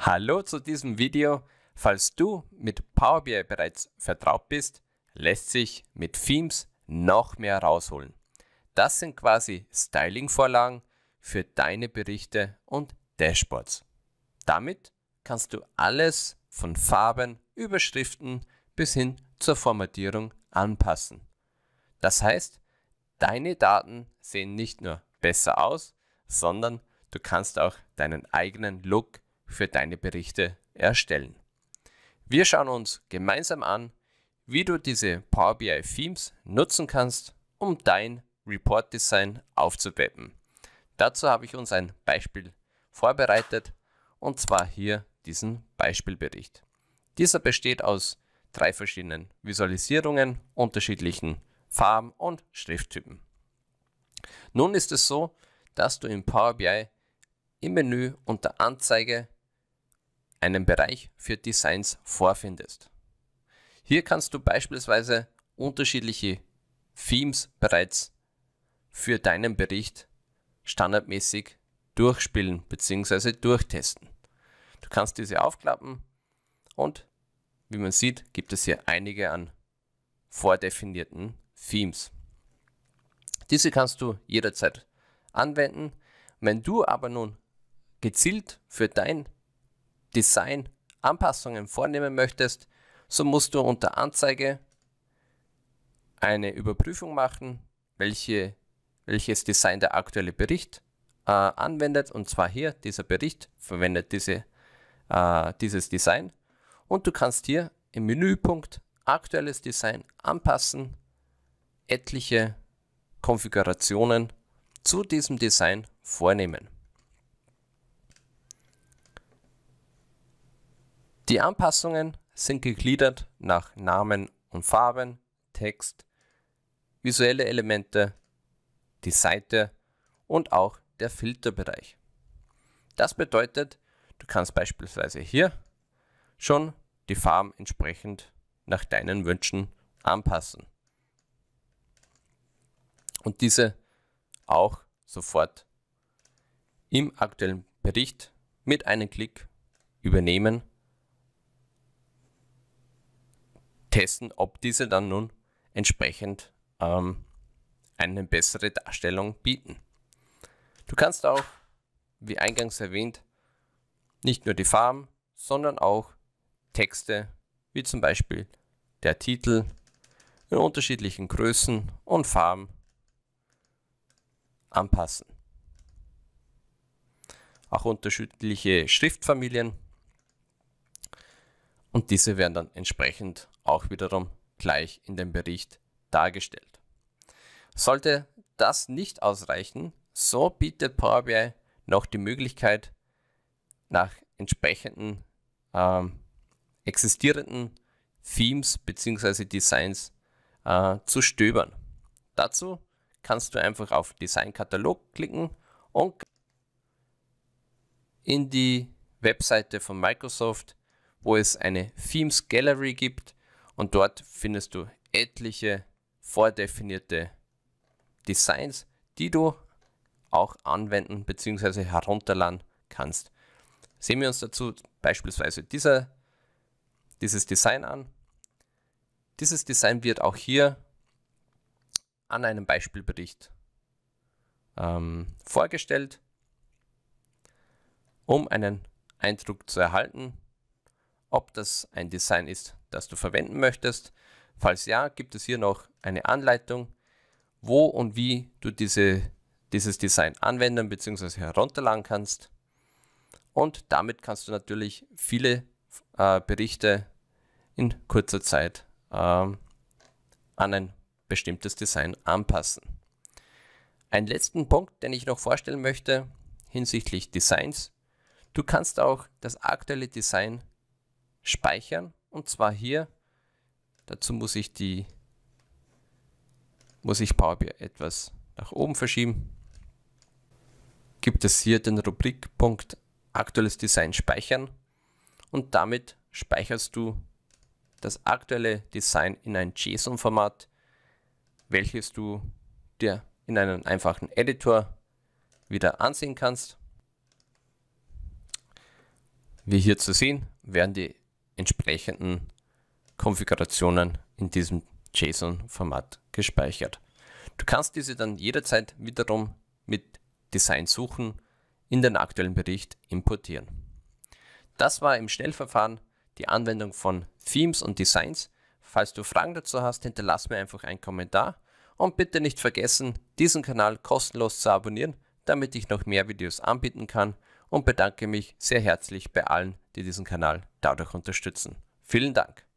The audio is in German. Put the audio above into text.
Hallo zu diesem Video. Falls du mit Power BI bereits vertraut bist, lässt sich mit Themes noch mehr rausholen. Das sind quasi Styling-Vorlagen für deine Berichte und Dashboards. Damit kannst du alles von Farben, Überschriften bis hin zur Formatierung anpassen. Das heißt, deine Daten sehen nicht nur besser aus, sondern du kannst auch deinen eigenen Look für deine Berichte erstellen. Wir schauen uns gemeinsam an, wie du diese Power BI Themes nutzen kannst, um dein Report Design aufzupeppen. Dazu habe ich uns ein Beispiel vorbereitet und zwar hier diesen Beispielbericht. Dieser besteht aus drei verschiedenen Visualisierungen, unterschiedlichen Farben und Schrifttypen. Nun ist es so, dass du im Power BI im Menü unter Anzeige einen Bereich für Designs vorfindest. Hier kannst du beispielsweise unterschiedliche Themes bereits für deinen Bericht standardmäßig durchspielen bzw. durchtesten. Du kannst diese aufklappen und wie man sieht, gibt es hier einige an vordefinierten Themes. Diese kannst du jederzeit anwenden. Wenn du aber nun gezielt für dein Design Anpassungen vornehmen möchtest, so musst du unter Anzeige eine Überprüfung machen, welche, welches Design der aktuelle Bericht äh, anwendet. Und zwar hier, dieser Bericht verwendet diese, äh, dieses Design. Und du kannst hier im Menüpunkt aktuelles Design anpassen, etliche Konfigurationen zu diesem Design vornehmen. Die Anpassungen sind gegliedert nach Namen und Farben, Text, visuelle Elemente, die Seite und auch der Filterbereich. Das bedeutet, du kannst beispielsweise hier schon die Farben entsprechend nach deinen Wünschen anpassen und diese auch sofort im aktuellen Bericht mit einem Klick übernehmen testen, ob diese dann nun entsprechend ähm, eine bessere Darstellung bieten. Du kannst auch, wie eingangs erwähnt, nicht nur die Farben, sondern auch Texte, wie zum Beispiel der Titel, in unterschiedlichen Größen und Farben anpassen. Auch unterschiedliche Schriftfamilien und diese werden dann entsprechend auch wiederum gleich in dem Bericht dargestellt. Sollte das nicht ausreichen, so bietet Power BI noch die Möglichkeit, nach entsprechenden ähm, existierenden Themes bzw. Designs äh, zu stöbern. Dazu kannst du einfach auf Designkatalog klicken und in die Webseite von Microsoft, wo es eine Themes Gallery gibt, und dort findest du etliche vordefinierte Designs, die du auch anwenden bzw. herunterladen kannst. Sehen wir uns dazu beispielsweise dieser, dieses Design an. Dieses Design wird auch hier an einem Beispielbericht ähm, vorgestellt. Um einen Eindruck zu erhalten, ob das ein Design ist, das du verwenden möchtest. Falls ja, gibt es hier noch eine Anleitung, wo und wie du diese, dieses Design anwenden bzw. herunterladen kannst. Und damit kannst du natürlich viele äh, Berichte in kurzer Zeit ähm, an ein bestimmtes Design anpassen. Einen letzten Punkt, den ich noch vorstellen möchte hinsichtlich Designs. Du kannst auch das aktuelle Design speichern und zwar hier. Dazu muss ich die muss ich Power BI etwas nach oben verschieben. Gibt es hier den Rubrikpunkt aktuelles Design speichern und damit speicherst du das aktuelle Design in ein JSON-Format, welches du dir in einem einfachen Editor wieder ansehen kannst. Wie hier zu sehen, werden die entsprechenden Konfigurationen in diesem JSON-Format gespeichert. Du kannst diese dann jederzeit wiederum mit Design suchen in den aktuellen Bericht importieren. Das war im Schnellverfahren die Anwendung von Themes und Designs. Falls du Fragen dazu hast, hinterlass mir einfach einen Kommentar und bitte nicht vergessen, diesen Kanal kostenlos zu abonnieren, damit ich noch mehr Videos anbieten kann und bedanke mich sehr herzlich bei allen, die diesen Kanal dadurch unterstützen. Vielen Dank.